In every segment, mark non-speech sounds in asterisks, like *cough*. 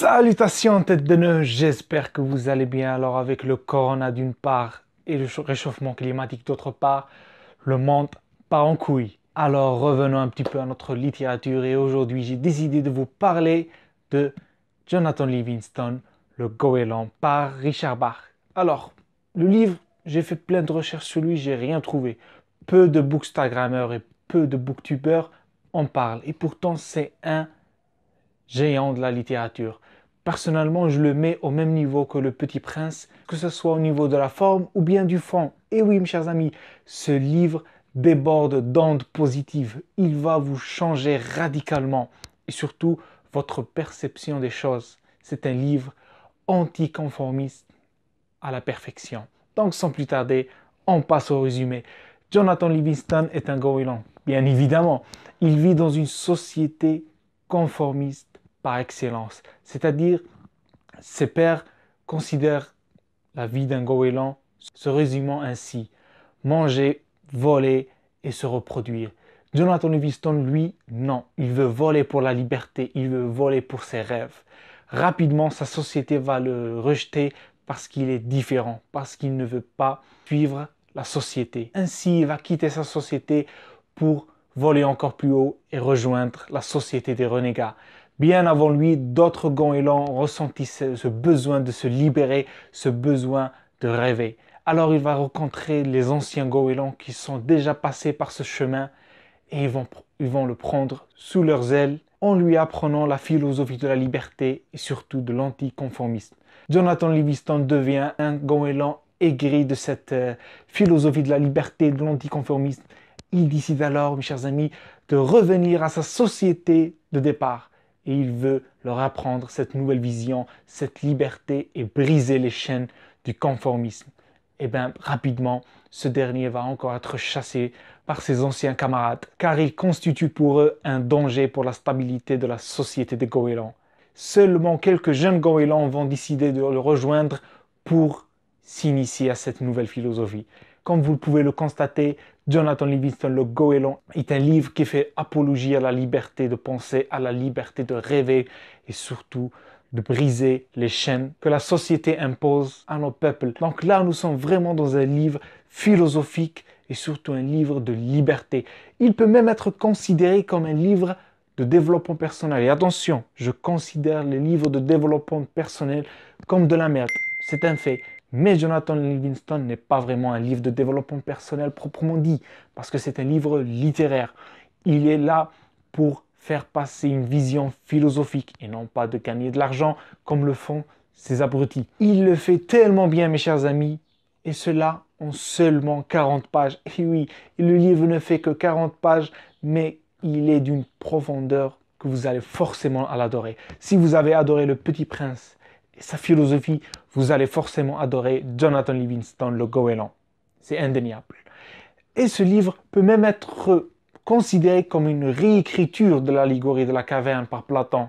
Salutations tête de nœud, j'espère que vous allez bien. Alors avec le corona d'une part et le réchauffement climatique d'autre part, le monde part en couille. Alors revenons un petit peu à notre littérature et aujourd'hui j'ai décidé de vous parler de Jonathan Livingston, Le Goéland par Richard Bach. Alors, le livre, j'ai fait plein de recherches sur lui, j'ai rien trouvé. Peu de bookstagrammeurs et peu de booktubeurs en parlent et pourtant c'est un géant de la littérature. Personnellement, je le mets au même niveau que le Petit Prince, que ce soit au niveau de la forme ou bien du fond. Et oui, mes chers amis, ce livre déborde d'ondes positives. Il va vous changer radicalement et surtout votre perception des choses. C'est un livre anticonformiste à la perfection. Donc sans plus tarder, on passe au résumé. Jonathan Livingston est un goéland, bien évidemment. Il vit dans une société conformiste excellence. C'est-à-dire, ses pères considèrent la vie d'un goéland se résumant ainsi manger, voler et se reproduire. Jonathan Livingston, lui, non. Il veut voler pour la liberté, il veut voler pour ses rêves. Rapidement, sa société va le rejeter parce qu'il est différent, parce qu'il ne veut pas suivre la société. Ainsi, il va quitter sa société pour voler encore plus haut et rejoindre la société des renégats. Bien avant lui, d'autres goélands ressentissaient ce besoin de se libérer, ce besoin de rêver. Alors il va rencontrer les anciens goélands qui sont déjà passés par ce chemin et ils vont, le prendre sous leurs ailes en lui apprenant la philosophie de la liberté et surtout de l'anticonformisme. Jonathan Livingston devient un goéland aigri de cette euh, philosophie de la liberté et de l'anticonformisme. Il décide alors, mes chers amis, de revenir à sa société de départ et il veut leur apprendre cette nouvelle vision, cette liberté et briser les chaînes du conformisme. Et eh bien rapidement, ce dernier va encore être chassé par ses anciens camarades, car il constitue pour eux un danger pour la stabilité de la société des goélands. Seulement quelques jeunes goélands vont décider de le rejoindre pour s'initier à cette nouvelle philosophie. Comme vous pouvez le constater, Jonathan Livingston, le goéland, est un livre qui fait apologie à la liberté de penser, à la liberté de rêver et surtout de briser les chaînes que la société impose à nos peuples. Donc là, nous sommes vraiment dans un livre philosophique et surtout un livre de liberté. Il peut même être considéré comme un livre de développement personnel. Et attention, je considère les livres de développement personnel comme de la merde. C'est un fait. Mais Jonathan Livingston n'est pas vraiment un livre de développement personnel proprement dit, parce que c'est un livre littéraire. Il est là pour faire passer une vision philosophique et non pas de gagner de l'argent comme le font ces abrutis. Il le fait tellement bien, mes chers amis, et cela en seulement 40 pages. *laughs* Et oui, le livre ne fait que 40 pages, mais il est d'une profondeur que vous allez forcément l'adorer. Si vous avez adoré Le Petit Prince, sa philosophie, vous allez forcément adorer Jonathan Livingston, le goéland. C'est indéniable. Et ce livre peut même être considéré comme une réécriture de l'allégorie de la caverne par Platon.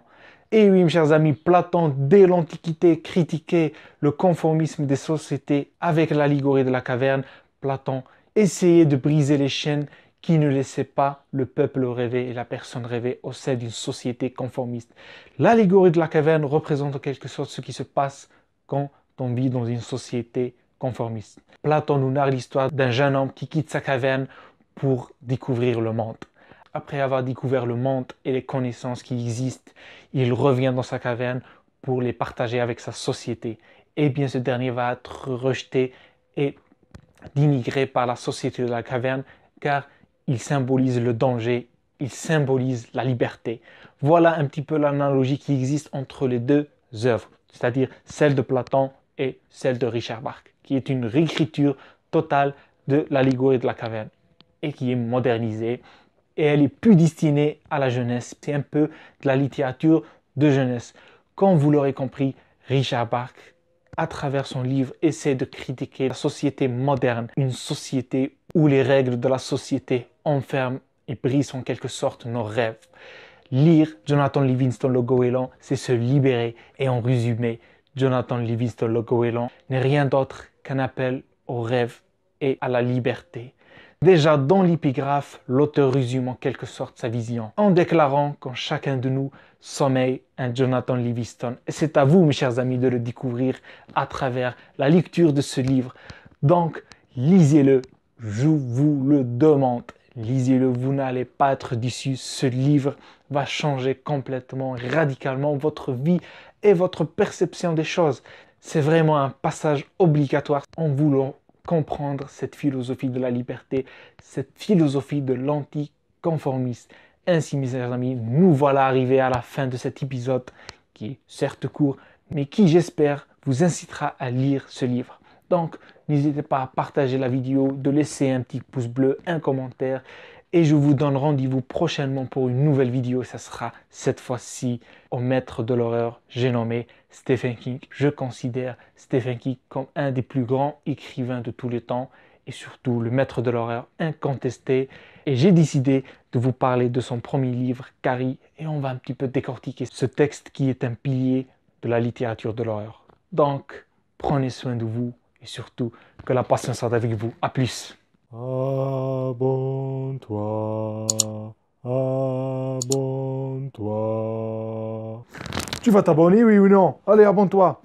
Et eh oui, mes chers amis, Platon, dès l'Antiquité, critiquait le conformisme des sociétés avec l'allégorie de la caverne. Platon essayait de briser les chaînes qui ne laissait pas le peuple rêver et la personne rêver au sein d'une société conformiste. L'allégorie de la caverne représente en quelque sorte ce qui se passe quand on vit dans une société conformiste. Platon nous narre l'histoire d'un jeune homme qui quitte sa caverne pour découvrir le monde. Après avoir découvert le monde et les connaissances qui existent, il revient dans sa caverne pour les partager avec sa société. Et eh bien, ce dernier va être rejeté et dénigré par la société de la caverne car il symbolise le danger, il symbolise la liberté. Voilà un petit peu l'analogie qui existe entre les deux œuvres, c'est-à-dire celle de Platon et celle de Richard Bach, qui est une réécriture totale de l'allégorie de la caverne et qui est modernisée et elle est plus destinée à la jeunesse. C'est un peu de la littérature de jeunesse. Comme vous l'aurez compris, Richard Bach à travers son livre, essaie de critiquer la société moderne, une société où les règles de la société enferment et brisent en quelque sorte nos rêves. Lire Jonathan Livingston Le Goéland c'est se libérer. Et en résumé, Jonathan Livingston Le Goéland n'est rien d'autre qu'un appel au rêve et à la liberté. Déjà dans l'épigraphe, l'auteur résume en quelque sorte sa vision en déclarant qu'en chacun de nous sommeille un Jonathan Livingston. Et c'est à vous, mes chers amis, de le découvrir à travers la lecture de ce livre. Donc, lisez-le, je vous le demande. Lisez-le, vous n'allez pas être déçu. Ce livre va changer complètement, radicalement votre vie et votre perception des choses. C'est vraiment un passage obligatoire. en voulant comprendre cette philosophie de la liberté, cette philosophie de l'anti-conformisme. Ainsi, mes chers amis, nous voilà arrivés à la fin de cet épisode qui est certes court, mais qui, j'espère, vous incitera à lire ce livre. Donc, n'hésitez pas à partager la vidéo, de laisser un petit pouce bleu, un commentaire et je vous donne rendez-vous prochainement pour une nouvelle vidéo. Ça sera cette fois-ci au maître de l'horreur. J'ai nommé Stephen King. Je considère Stephen King comme un des plus grands écrivains de tous les temps et surtout le maître de l'horreur incontesté. Et j'ai décidé de vous parler de son premier livre, Carrie, et on va un petit peu décortiquer ce texte qui est un pilier de la littérature de l'horreur. Donc, prenez soin de vous et surtout que la patience soit avec vous. À plus. Ah, toi abonne-toi. Tu vas t'abonner, oui ou non Allez, abonne-toi.